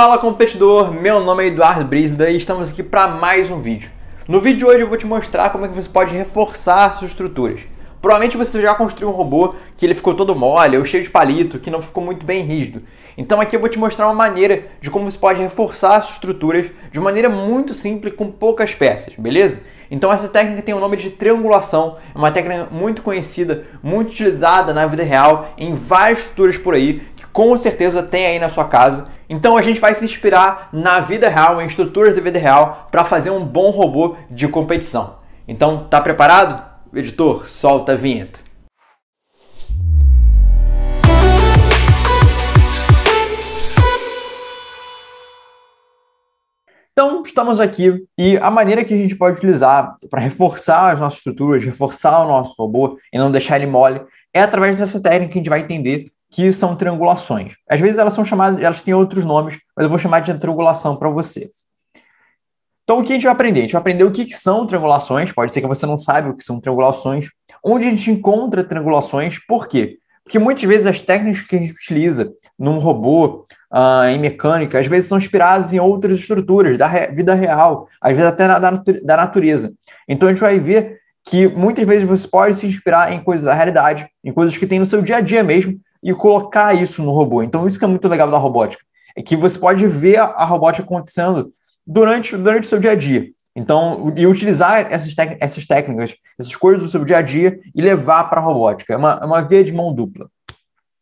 Fala competidor, meu nome é Eduardo Brisda e estamos aqui para mais um vídeo. No vídeo de hoje eu vou te mostrar como é que você pode reforçar suas estruturas. Provavelmente você já construiu um robô que ele ficou todo mole ou cheio de palito, que não ficou muito bem rígido. Então aqui eu vou te mostrar uma maneira de como você pode reforçar as estruturas de maneira muito simples com poucas peças, beleza? Então essa técnica tem o nome de triangulação, é uma técnica muito conhecida, muito utilizada na vida real, em várias estruturas por aí, que com certeza tem aí na sua casa. Então a gente vai se inspirar na vida real, em estruturas da vida real, para fazer um bom robô de competição. Então, tá preparado? Editor, solta a vinheta. Então, estamos aqui e a maneira que a gente pode utilizar para reforçar as nossas estruturas, reforçar o nosso robô e não deixar ele mole, é através dessa técnica que a gente vai entender que são triangulações. Às vezes elas são chamadas, elas têm outros nomes, mas eu vou chamar de triangulação para você. Então, o que a gente vai aprender? A gente vai aprender o que são triangulações, pode ser que você não saiba o que são triangulações, onde a gente encontra triangulações, por quê? Porque muitas vezes as técnicas que a gente utiliza num robô, uh, em mecânica, às vezes são inspiradas em outras estruturas da re vida real, às vezes até na, da, da natureza. Então a gente vai ver que muitas vezes você pode se inspirar em coisas da realidade, em coisas que tem no seu dia a dia mesmo, e colocar isso no robô. Então, isso que é muito legal da robótica, é que você pode ver a robótica acontecendo durante, durante o seu dia a dia. Então, e utilizar essas, essas técnicas, essas coisas do seu dia a dia e levar para a robótica. É uma, é uma via de mão dupla.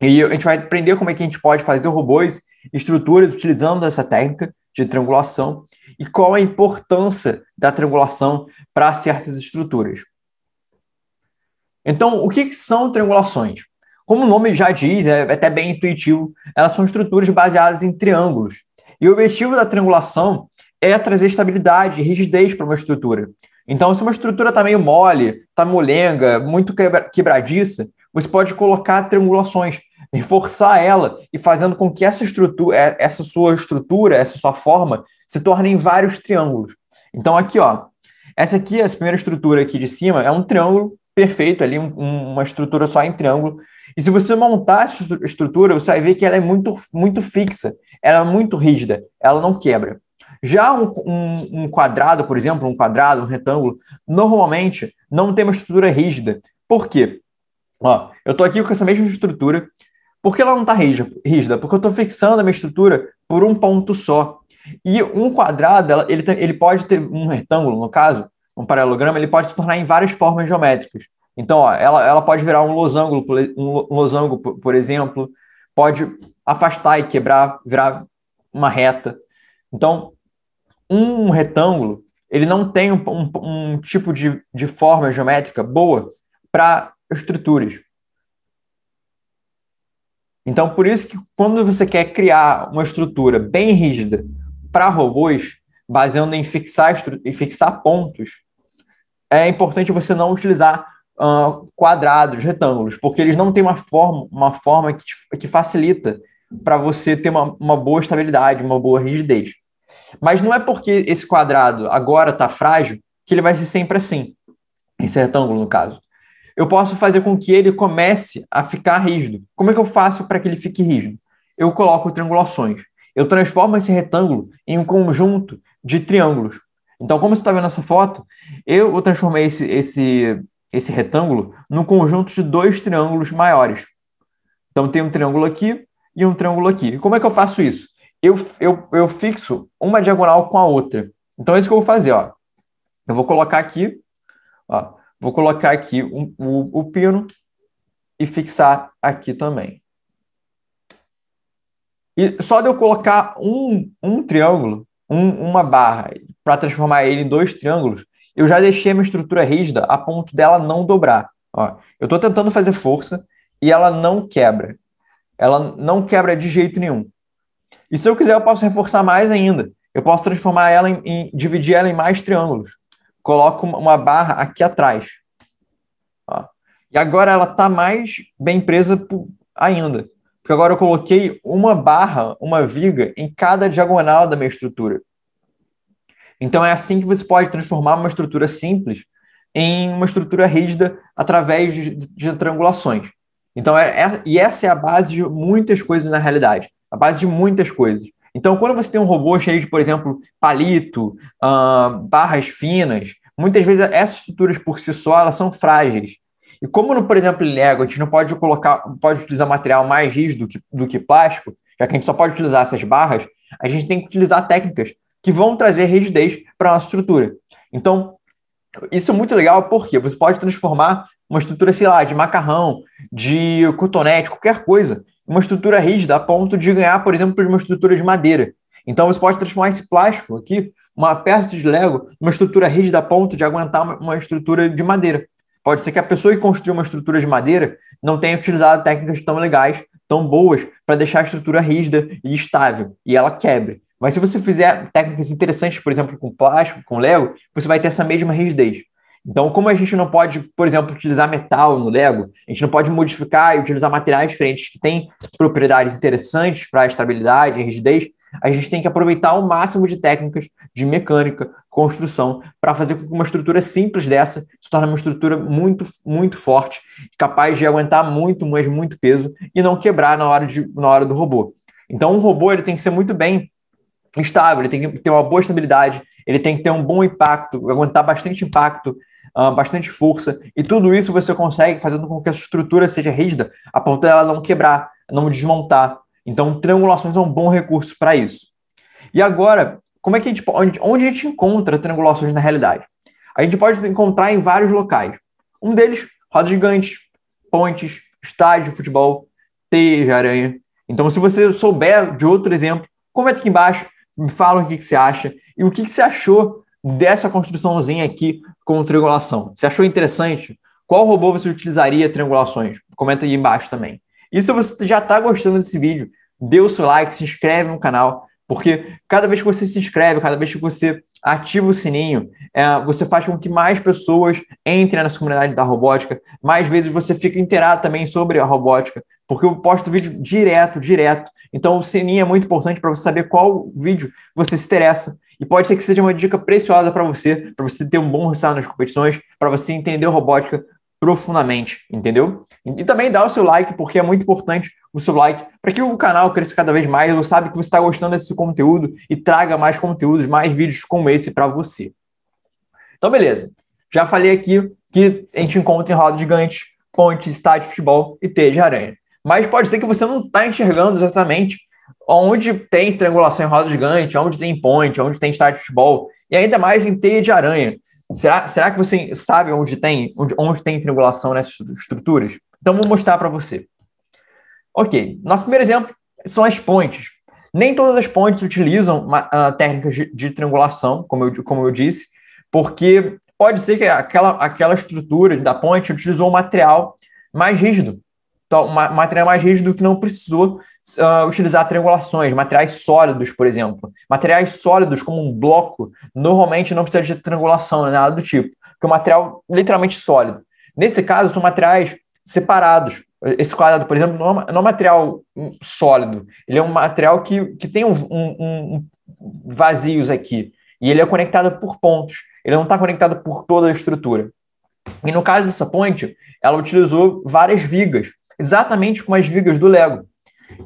E a gente vai aprender como é que a gente pode fazer robôs, estruturas, utilizando essa técnica de triangulação e qual a importância da triangulação para certas estruturas. Então, o que, que são triangulações? Como o nome já diz, é, é até bem intuitivo, elas são estruturas baseadas em triângulos. E o objetivo da triangulação é trazer estabilidade, rigidez para uma estrutura. Então, se uma estrutura está meio mole, está molenga, muito quebra quebradiça, você pode colocar triangulações, reforçar ela e fazendo com que essa estrutura, é, essa sua estrutura, essa sua forma se torne em vários triângulos. Então, aqui, ó, essa aqui, essa primeira estrutura aqui de cima, é um triângulo perfeito ali, um, uma estrutura só em triângulo. E se você montar essa estrutura, você vai ver que ela é muito, muito fixa, ela é muito rígida, ela não quebra. Já um, um, um quadrado, por exemplo, um quadrado, um retângulo, normalmente não tem uma estrutura rígida. Por quê? Ó, eu estou aqui com essa mesma estrutura. Por que ela não está rígida? Porque eu estou fixando a minha estrutura por um ponto só. E um quadrado, ele, ele pode ter um retângulo, no caso, um paralelograma, ele pode se tornar em várias formas geométricas. Então, ó, ela, ela pode virar um losango, um losango, por exemplo, pode afastar e quebrar, virar uma reta. Então, um retângulo ele não tem um, um, um tipo de, de forma geométrica boa para estruturas. Então, por isso que quando você quer criar uma estrutura bem rígida para robôs, baseando em fixar, em fixar pontos, é importante você não utilizar uh, quadrados, retângulos, porque eles não têm uma forma, uma forma que, te, que facilita para você ter uma, uma boa estabilidade, uma boa rigidez. Mas não é porque esse quadrado agora está frágil que ele vai ser sempre assim, esse retângulo, no caso. Eu posso fazer com que ele comece a ficar rígido. Como é que eu faço para que ele fique rígido? Eu coloco triangulações. Eu transformo esse retângulo em um conjunto de triângulos. Então, como você está vendo nessa foto, eu transformei esse, esse, esse retângulo num conjunto de dois triângulos maiores. Então, tem um triângulo aqui e um triângulo aqui. E como é que eu faço isso? eu, eu, eu fixo uma diagonal com a outra. Então, é isso que eu vou fazer, ó. Eu vou colocar aqui, ó, vou colocar aqui um, o, o pino e fixar aqui também. E só de eu colocar um, um triângulo, um, uma barra, para transformar ele em dois triângulos, eu já deixei a minha estrutura rígida a ponto dela não dobrar. Ó, eu estou tentando fazer força e ela não quebra. Ela não quebra de jeito nenhum. E se eu quiser, eu posso reforçar mais ainda. Eu posso transformar ela em, em dividir ela em mais triângulos. Coloco uma barra aqui atrás. Ó. E agora ela está mais bem presa ainda. Porque agora eu coloquei uma barra, uma viga, em cada diagonal da minha estrutura. Então é assim que você pode transformar uma estrutura simples em uma estrutura rígida através de, de triangulações. Então, é, é, e essa é a base de muitas coisas na realidade à base de muitas coisas. Então, quando você tem um robô cheio de, por exemplo, palito, uh, barras finas, muitas vezes essas estruturas por si só elas são frágeis. E como, no, por exemplo, em Lego, a gente não pode colocar, pode utilizar material mais rígido que, do que plástico, já que a gente só pode utilizar essas barras, a gente tem que utilizar técnicas que vão trazer rigidez para a nossa estrutura. Então, isso é muito legal porque você pode transformar uma estrutura, sei lá, de macarrão, de cotonete, qualquer coisa, uma estrutura rígida a ponto de ganhar, por exemplo, uma estrutura de madeira. Então você pode transformar esse plástico aqui, uma peça de Lego, uma estrutura rígida a ponto de aguentar uma estrutura de madeira. Pode ser que a pessoa que construiu uma estrutura de madeira não tenha utilizado técnicas tão legais, tão boas, para deixar a estrutura rígida e estável, e ela quebre. Mas se você fizer técnicas interessantes, por exemplo, com plástico, com Lego, você vai ter essa mesma rigidez. Então, como a gente não pode, por exemplo, utilizar metal no Lego, a gente não pode modificar e utilizar materiais diferentes que têm propriedades interessantes para a estabilidade e rigidez, a gente tem que aproveitar o máximo de técnicas de mecânica, construção, para fazer com que uma estrutura simples dessa se torne uma estrutura muito, muito forte, capaz de aguentar muito, mas muito peso e não quebrar na hora, de, na hora do robô. Então, um robô ele tem que ser muito bem estável, ele tem que ter uma boa estabilidade, ele tem que ter um bom impacto, aguentar bastante impacto, ah, bastante força. E tudo isso você consegue fazendo com que a estrutura seja rígida, a ponto dela não quebrar, não desmontar. Então, triangulações é um bom recurso para isso. E agora, como é que a gente onde, onde a gente encontra triangulações na realidade? A gente pode encontrar em vários locais. Um deles, rodas gigantes, pontes, estádio de futebol, teias de aranha. Então, se você souber de outro exemplo, comenta aqui embaixo, me fala o que, que você acha e o que, que você achou dessa construçãozinha aqui com triangulação? Você achou interessante? Qual robô você utilizaria triangulações? Comenta aí embaixo também. E se você já está gostando desse vídeo, dê o seu like, se inscreve no canal, porque cada vez que você se inscreve, cada vez que você ativa o sininho, é, você faz com que mais pessoas entrem nessa comunidade da robótica, mais vezes você fica inteirado também sobre a robótica, porque eu posto vídeo direto, direto. Então o sininho é muito importante para você saber qual vídeo você se interessa e pode ser que seja uma dica preciosa para você, para você ter um bom resultado nas competições, para você entender robótica profundamente, entendeu? E também dá o seu like, porque é muito importante o seu like para que o canal cresça cada vez mais. Eu sabe que você está gostando desse conteúdo e traga mais conteúdos, mais vídeos como esse para você. Então, beleza. Já falei aqui que a gente encontra em roda gigante, ponte, estádio de futebol e teia de aranha. Mas pode ser que você não está enxergando exatamente onde tem triangulação em roda gigante, onde tem point, onde tem estádio de futebol, e ainda mais em teia de aranha. Será, será que você sabe onde tem, onde, onde tem triangulação nessas estruturas? Então, vou mostrar para você. Ok, nosso primeiro exemplo são as pontes. Nem todas as pontes utilizam uma, uh, ah, técnicas de, de, triangulação, como eu, como eu disse, porque pode ser que aquela, aquela estrutura da ponte utilizou um material mais rígido, tal, material mais rígido que não precisou uh, utilizar triangulações, materiais sólidos, por exemplo. Materiais sólidos, como um bloco, normalmente não precisa de triangulação, né, nada do tipo, porque é um material literalmente sólido. Nesse caso, são materiais separados. Esse quadrado, por exemplo, não é, não é um material sólido, ele é um material que, que tem um, um, um vazios aqui, e ele é conectado por pontos, ele não está conectado por toda a estrutura. E no caso dessa ponte, ela utilizou várias vigas exatamente com as vigas do Lego.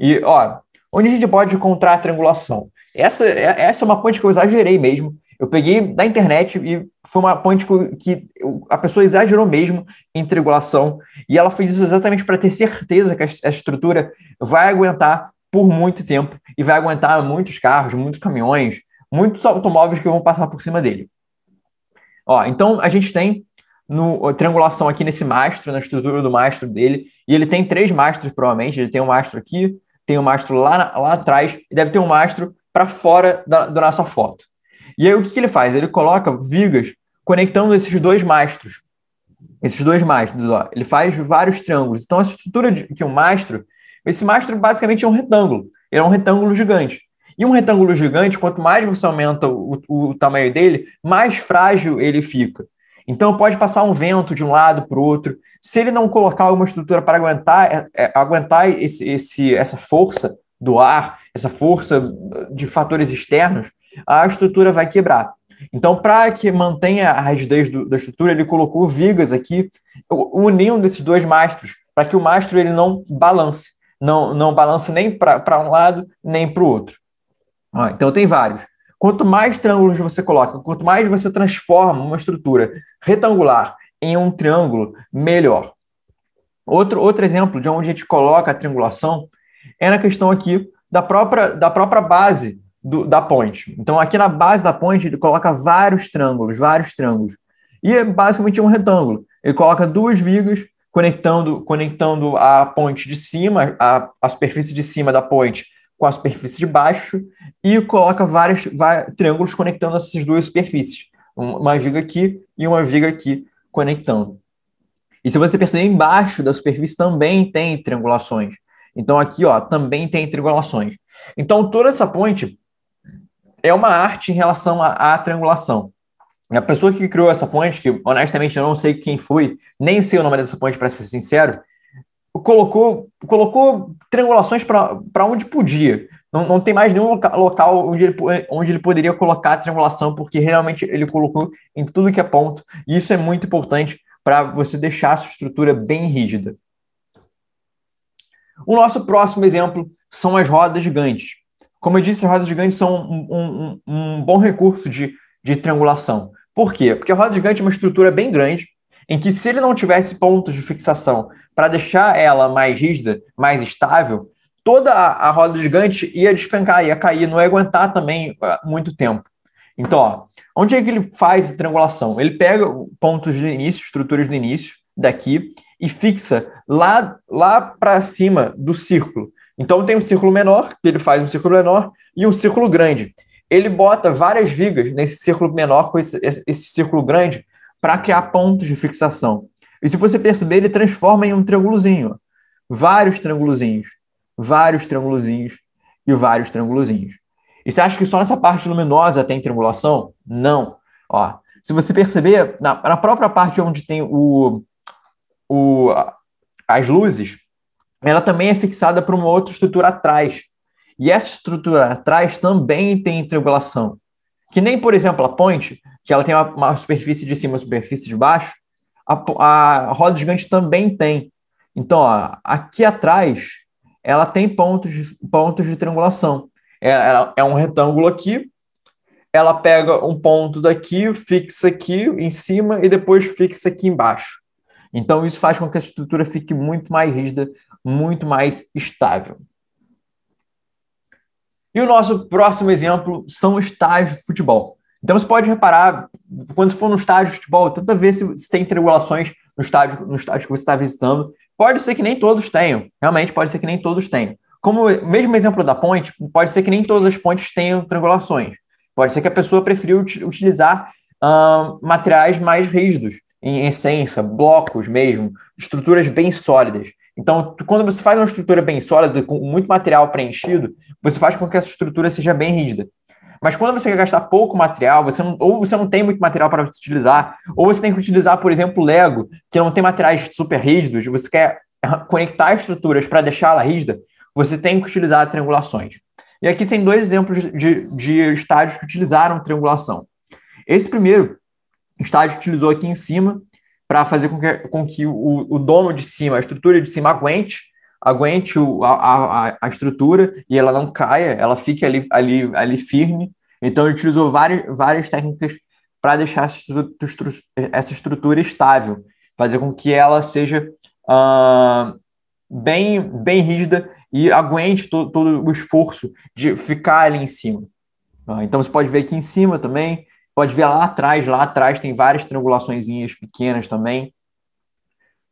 E, ó, onde a gente pode encontrar a triangulação? Essa, é, essa é uma ponte que eu exagerei mesmo. Eu peguei da internet e foi uma ponte que a pessoa exagerou mesmo em triangulação. E ela fez isso exatamente para ter certeza que a estrutura vai aguentar por muito tempo e vai aguentar muitos carros, muitos caminhões, muitos automóveis que vão passar por cima dele. Ó, então a gente tem no triangulação aqui nesse mastro, na estrutura do mastro dele. E ele tem três mastros, provavelmente. Ele tem um mastro aqui, tem um mastro lá, lá atrás, e deve ter um mastro para fora da, da nossa foto. E aí o que, que ele faz? Ele coloca vigas conectando esses dois mastros. Esses dois mastros, ó. Ele faz vários triângulos. Então, a estrutura de, que um mastro, esse mastro basicamente é um retângulo. Ele é um retângulo gigante. E um retângulo gigante, quanto mais você aumenta o, o tamanho dele, mais frágil ele fica. Então pode passar um vento de um lado para o outro. Se ele não colocar alguma estrutura para aguentar, é, é, aguentar esse, esse, essa força do ar, essa força de fatores externos, a estrutura vai quebrar. Então, para que mantenha a rigidez do, da estrutura, ele colocou vigas aqui, unindo esses dois mastros, para que o mastro ele não balance, não, não balance nem para um lado nem para o outro. então, tem vários. Quanto mais triângulos você coloca, quanto mais você transforma uma estrutura retangular em um triângulo, melhor. Outro, outro exemplo de onde a gente coloca a triangulação é na questão aqui da própria, da própria base do, da ponte. Então, aqui na base da ponte, ele coloca vários triângulos, vários triângulos. E é basicamente um retângulo. Ele coloca duas vigas conectando, conectando a ponte de cima, a, a superfície de cima da ponte, com a superfície de baixo e coloca vários, vários triângulos conectando essas duas superfícies. Uma viga aqui e uma viga aqui conectando. E se você perceber, embaixo da superfície também tem triangulações. Então aqui, ó, também tem triangulações. Então toda essa ponte é uma arte em relação à, à triangulação. A pessoa que criou essa ponte, que honestamente eu não sei quem foi, nem sei o nome dessa ponte para ser sincero, colocou, colocou triangulações para onde podia. Não, não tem mais nenhum local onde ele, onde ele poderia colocar a triangulação, porque realmente ele colocou em tudo que é ponto. E isso é muito importante para você deixar a sua estrutura bem rígida. O nosso próximo exemplo são as rodas gigantes. Como eu disse, as rodas gigantes são um, um, um bom recurso de, de triangulação. Por quê? Porque a roda gigante é uma estrutura bem grande, em que se ele não tivesse pontos de fixação para deixar ela mais rígida, mais estável, toda a, a, roda gigante ia despencar, ia cair, não ia aguentar também uh, muito tempo. Então, ó, onde é que ele faz a triangulação? Ele pega pontos de início, estruturas de início, daqui, e fixa lá, lá para cima do círculo. Então tem um círculo menor, que ele faz um círculo menor, e um círculo grande. Ele bota várias vigas nesse círculo menor, com esse, esse, esse círculo grande, para criar pontos de fixação. E se você perceber, ele transforma em um triângulozinho. Vários triângulozinhos, vários triângulozinhos e vários triângulozinhos. E você acha que só nessa parte luminosa tem triangulação? Não. Ó, se você perceber, na, na própria parte onde tem o, o, as luzes, ela também é fixada por uma outra estrutura atrás. E essa estrutura atrás também tem triangulação. Que nem, por exemplo, a ponte, que ela tem uma, uma superfície de cima e uma superfície de baixo, a, a roda gigante também tem. Então, ó, aqui atrás, ela tem pontos de, pontos de triangulação. É, ela, é, é um retângulo aqui, ela pega um ponto daqui, fixa aqui em cima e depois fixa aqui embaixo. Então, isso faz com que a estrutura fique muito mais rígida, muito mais estável. E o nosso próximo exemplo são estágios de futebol. Então você pode reparar, quando for no estádio de futebol, tenta ver se, se tem triangulações no estádio, no estádio que você está visitando. Pode ser que nem todos tenham, realmente pode ser que nem todos tenham. Como o mesmo exemplo da ponte, pode ser que nem todas as pontes tenham triangulações. Pode ser que a pessoa preferiu utilizar materiais mais rígidos, em essência, blocos mesmo, estruturas bem sólidas. Então, quando você faz uma estrutura bem sólida, com muito material preenchido, você faz com que essa estrutura seja bem rígida. Mas quando você quer gastar pouco material, você não, ou você não tem muito material para utilizar, ou você tem que utilizar, por exemplo, Lego, que não tem materiais super rígidos, você quer conectar estruturas para deixá-la rígida, você tem que utilizar triangulações. E aqui tem dois exemplos de, de estádios que utilizaram triangulação. Esse primeiro estádio utilizou aqui em cima para fazer com que, com que o, o domo de cima, a estrutura de cima aguente aguente o, a, a, a, estrutura e ela não caia, ela fique ali, ali, ali firme. Então, ele utilizou várias, várias técnicas para deixar essa estrutura, essa estrutura, estável, fazer com que ela seja uh, bem, bem rígida e aguente todo, todo o esforço de ficar ali em cima. Uh, então, você pode ver aqui em cima também, pode ver lá atrás, lá atrás tem várias triangulações pequenas também.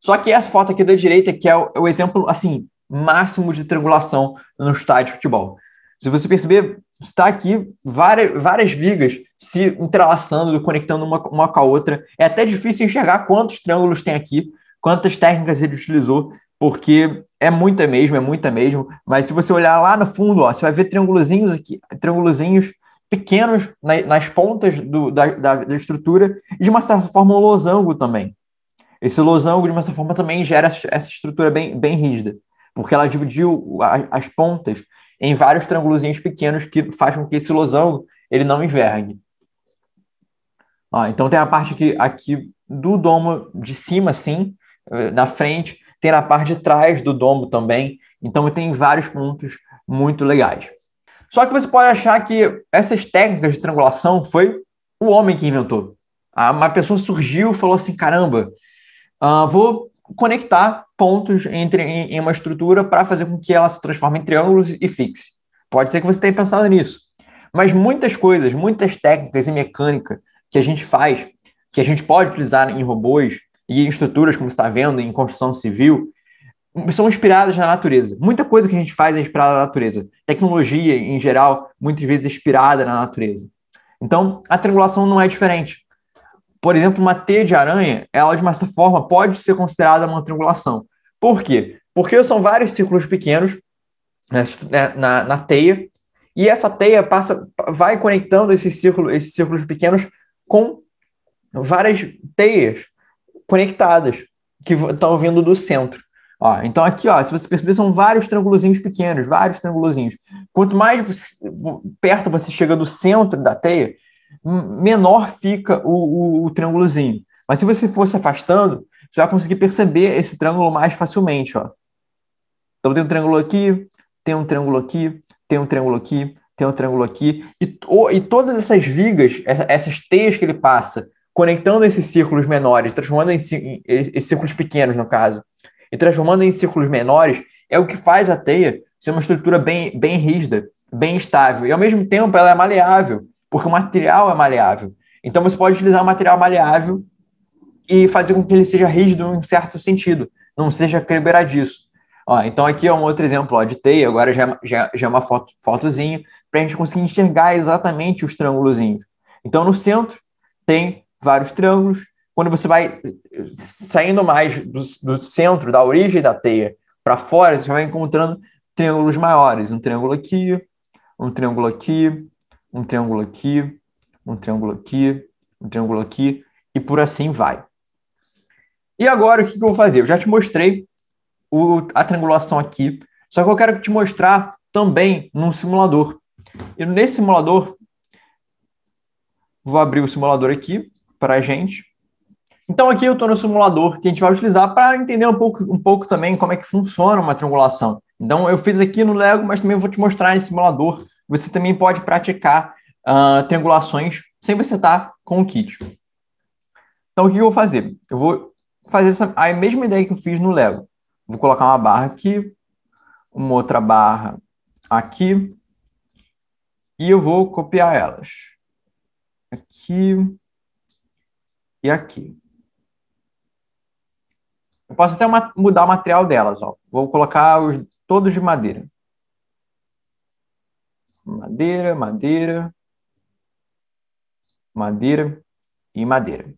Só que essa foto aqui da direita que é o, é o exemplo, assim, máximo de triangulação no estádio de futebol. Se você perceber, está aqui várias, várias vigas se entrelaçando, conectando uma, uma com a outra. É até difícil enxergar quantos triângulos tem aqui, quantas técnicas ele utilizou, porque é muita mesmo, é muita mesmo. Mas se você olhar lá no fundo, ó, você vai ver triângulozinhos aqui, triângulozinhos pequenos na, nas pontas do, da, da, da estrutura, e de uma certa forma um losango também. Esse losango, de uma certa forma, também gera essa estrutura bem, bem rígida, porque ela dividiu as pontas em vários triângulozinhos pequenos que faz com que esse losango ele não envergue. Ah, então tem a parte aqui, aqui do domo de cima, assim, na frente, tem a parte de trás do domo também. Então tem vários pontos muito legais. Só que você pode achar que essas técnicas de triangulação foi o homem que inventou. Uma pessoa surgiu e falou assim: caramba, Uh, vou conectar pontos entre em, em uma estrutura para fazer com que ela se transforme em triângulos e fixe. Pode ser que você tenha pensado nisso. Mas muitas coisas, muitas técnicas e mecânica que a gente faz, que a gente pode utilizar em robôs e em estruturas, como você está vendo, em construção civil, são inspiradas na natureza. Muita coisa que a gente faz é inspirada na natureza. Tecnologia, em geral, muitas vezes é inspirada na natureza. Então, a triangulação não é diferente por exemplo, uma teia de aranha, ela de uma certa forma pode ser considerada uma triangulação. Por quê? Porque são vários círculos pequenos na, né, né, na, na teia, e essa teia passa, vai conectando esses círculos, esses círculos pequenos com várias teias conectadas que estão vindo do centro. Ó, então aqui, ó, se você perceber, são vários triângulozinhos pequenos, vários triângulozinhos. Quanto mais perto você chega do centro da teia, menor fica o, o, o triângulozinho. Mas se você for se afastando, você vai conseguir perceber esse triângulo mais facilmente. Ó. Então tem um triângulo aqui, tem um triângulo aqui, tem um triângulo aqui, tem um triângulo aqui. E, o, e todas essas vigas, essa, essas teias que ele passa, conectando esses círculos menores, transformando em, em, em círculos pequenos, no caso, e transformando em círculos menores, é o que faz a teia ser uma estrutura bem, bem rígida, bem estável. E ao mesmo tempo ela é maleável porque o material é maleável. Então você pode utilizar um material maleável e fazer com que ele seja rígido em um certo sentido, não seja quebradiço. Ó, então aqui é um outro exemplo ó, de teia, agora já, é já, é, já é uma foto, fotozinha, para a gente conseguir enxergar exatamente os triângulos. Então no centro tem vários triângulos, quando você vai eh, saindo mais do, do centro, da origem da teia, para fora, você vai encontrando triângulos maiores, um triângulo aqui, um triângulo aqui, um triângulo aqui, um triângulo aqui, um triângulo aqui, e por assim vai. E agora o que, que eu vou fazer? Eu já te mostrei o, a triangulação aqui, só que eu quero te mostrar também num simulador. E nesse simulador, vou abrir o simulador aqui para a gente. Então aqui eu estou no simulador que a gente vai utilizar para entender um pouco, um pouco também como é que funciona uma triangulação. Então eu fiz aqui no Lego, mas também vou te mostrar em simulador você também pode praticar uh, triangulações sem você estar com o kit. Então, o que eu vou fazer? Eu vou fazer essa, a mesma ideia que eu fiz no Lego. Vou colocar uma barra aqui, uma outra barra aqui, e eu vou copiar elas. Aqui e aqui. Eu posso até mudar o material delas. Ó. Vou colocar os, todos de madeira. Madeira, madeira, madeira e madeira.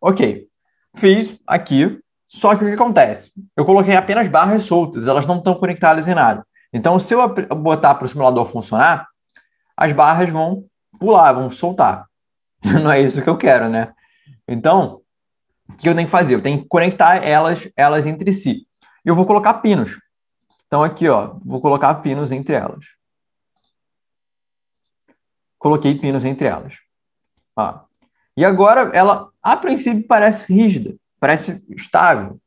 Ok, fiz aqui, só que o que acontece? Eu coloquei apenas barras soltas, elas não estão conectadas em nada. Então, se eu botar para o simulador funcionar, as barras vão pular, vão soltar. Não é isso que eu quero, né? Então, o que eu tenho que fazer? Eu tenho que conectar elas, elas entre si. E eu vou colocar pinos. Então, aqui, ó, vou colocar pinos entre elas. Coloquei pinos entre elas. Ó. E agora, ela, a princípio, parece rígida, parece estável.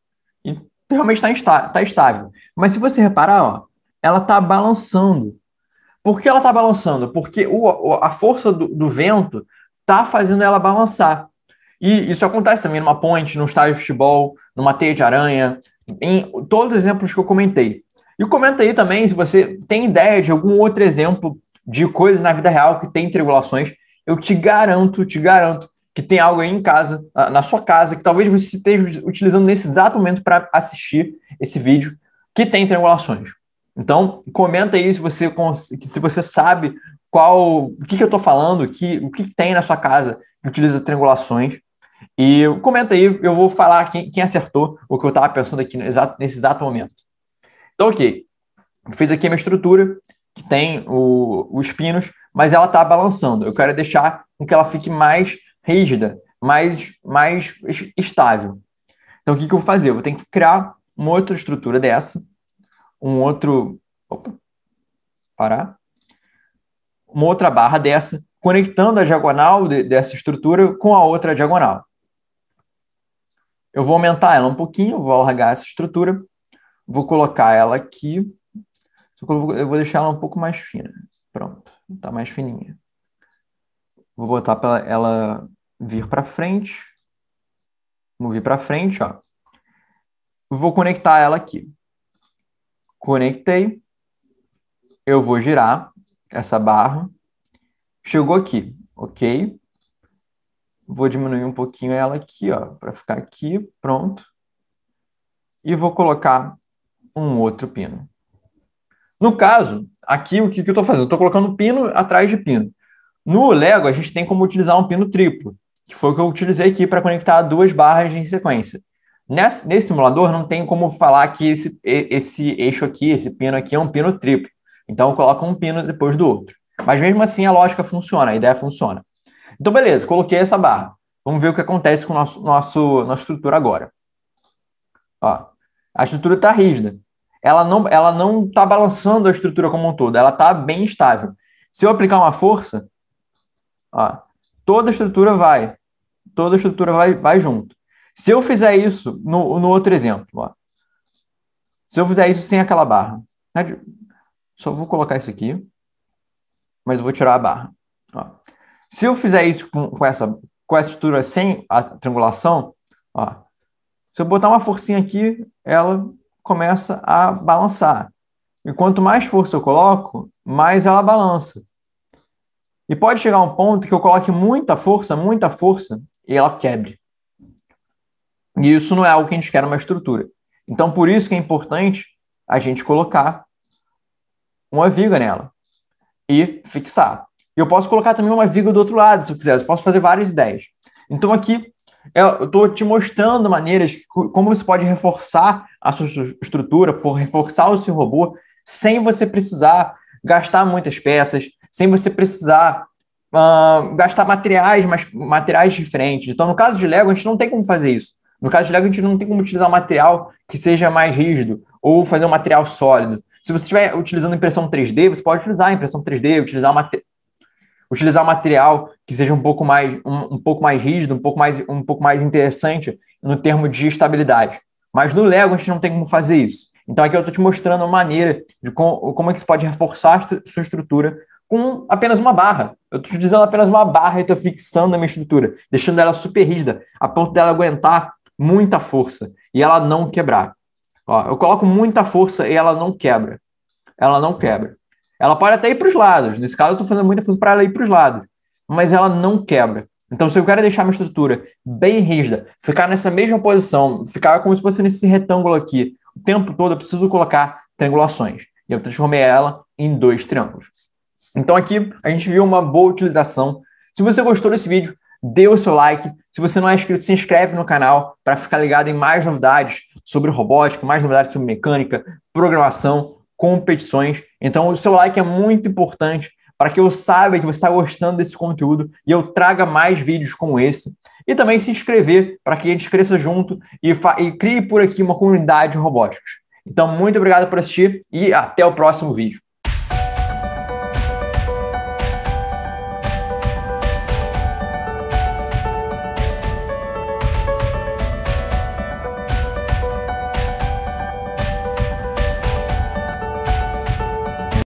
E realmente está tá estável. Mas se você reparar, ó, ela está balançando. Por que ela está balançando? Porque o, a força do, do vento está fazendo ela balançar. E isso acontece também numa ponte, num estádio de futebol, numa teia de aranha, em todos os exemplos que eu comentei. E comenta aí também se você tem ideia de algum outro exemplo de coisas na vida real que tem triangulações. Eu te garanto, te garanto que tem algo aí em casa, na sua casa, que talvez você esteja utilizando nesse exato momento para assistir esse vídeo que tem triangulações. Então, comenta aí se você, se você sabe qual o que, que eu estou falando, que, o que, tem na sua casa que utiliza triangulações. E comenta aí, eu vou falar quem, quem acertou o que eu estava pensando aqui exato, nesse exato momento. Então, ok. Fiz aqui a minha estrutura, que tem o, os pinos, mas ela está balançando. Eu quero deixar com que ela fique mais rígida, mais, mais estável. Então, o que, que eu vou fazer? Eu vou ter que criar uma outra estrutura dessa, um outro. Opa! Parar. Uma outra barra dessa, conectando a diagonal de, dessa estrutura com a outra diagonal. Eu vou aumentar ela um pouquinho, vou alargar essa estrutura Vou colocar ela aqui. Eu vou deixar ela um pouco mais fina. Pronto, está mais fininha. Vou botar para ela vir para frente. Vou vir para frente, ó. Vou conectar ela aqui. Conectei. Eu vou girar essa barra. Chegou aqui, ok? Vou diminuir um pouquinho ela aqui, ó, para ficar aqui, pronto. E vou colocar um outro pino. No caso, aqui o que, que eu estou fazendo? Eu estou colocando pino atrás de pino. No Lego, a gente tem como utilizar um pino triplo, que foi o que eu utilizei aqui para conectar duas barras em sequência. Nesse, nesse, simulador, não tem como falar que esse, esse eixo aqui, esse pino aqui, é um pino triplo. Então, eu coloco um pino depois do outro. Mas mesmo assim, a lógica funciona, a ideia funciona. Então, beleza, coloquei essa barra. Vamos ver o que acontece com a nosso, nosso, nossa estrutura agora. Ó, a estrutura está rígida. Ela não ela não está balançando a estrutura como um todo. Ela está bem estável. Se eu aplicar uma força, ó, toda a estrutura vai. Toda a estrutura vai, vai junto. Se eu fizer isso, no, no outro exemplo, ó, se eu fizer isso sem aquela barra, né, só vou colocar isso aqui, mas vou tirar a barra. Ó. Se eu fizer isso com, com, essa, com essa estrutura sem a triangulação, ó, se eu botar uma forcinha aqui, ela começa a balançar. E quanto mais força eu coloco, mais ela balança. E pode chegar um ponto que eu coloque muita força, muita força, e ela quebre. E isso não é algo que a gente quer numa estrutura. Então, por isso que é importante a gente colocar uma viga nela e fixar. Eu posso colocar também uma viga do outro lado, se eu quiser. Eu posso fazer várias ideias. Então, aqui é, eu estou te mostrando maneiras como você pode reforçar a sua estrutura, reforçar o seu robô, sem você precisar gastar muitas peças, sem você precisar uh, gastar materiais, mas materiais diferentes. Então, no caso de Lego, a gente não tem como fazer isso. No caso de Lego, a gente não tem como utilizar um material que seja mais rígido ou fazer um material sólido. Se você estiver utilizando impressão 3D, você pode utilizar impressão 3D, utilizar, mate... utilizar material que seja um pouco mais um, um, pouco mais rígido, um pouco mais um pouco mais interessante no termo de estabilidade. Mas no Lego a gente não tem como fazer isso. Então aqui eu estou te mostrando uma maneira de com, como é que você pode reforçar sua estrutura com apenas uma barra. Eu estou utilizando apenas uma barra e estou fixando a minha estrutura, deixando ela super rígida, a ponto dela aguentar muita força e ela não quebrar. Ó, eu coloco muita força e ela não quebra. Ela não quebra. Ela pode até ir para os lados. Nesse caso, eu estou fazendo muita força para ela ir para os lados mas ela não quebra. Então, se eu quero deixar minha estrutura bem rígida, ficar nessa mesma posição, ficar como se fosse nesse retângulo aqui, o tempo todo eu preciso colocar triangulações. E eu transformei ela em dois triângulos. Então, aqui a gente viu uma boa utilização. Se você gostou desse vídeo, dê o seu like. Se você não é inscrito, se inscreve no canal para ficar ligado em mais novidades sobre robótica, mais novidades sobre mecânica, programação, competições. Então, o seu like é muito importante para que eu saiba que você está gostando desse conteúdo e eu traga mais vídeos como esse. E também se inscrever para que a gente cresça junto e, e crie por aqui uma comunidade de robóticos. Então, muito obrigado por assistir e até o próximo vídeo.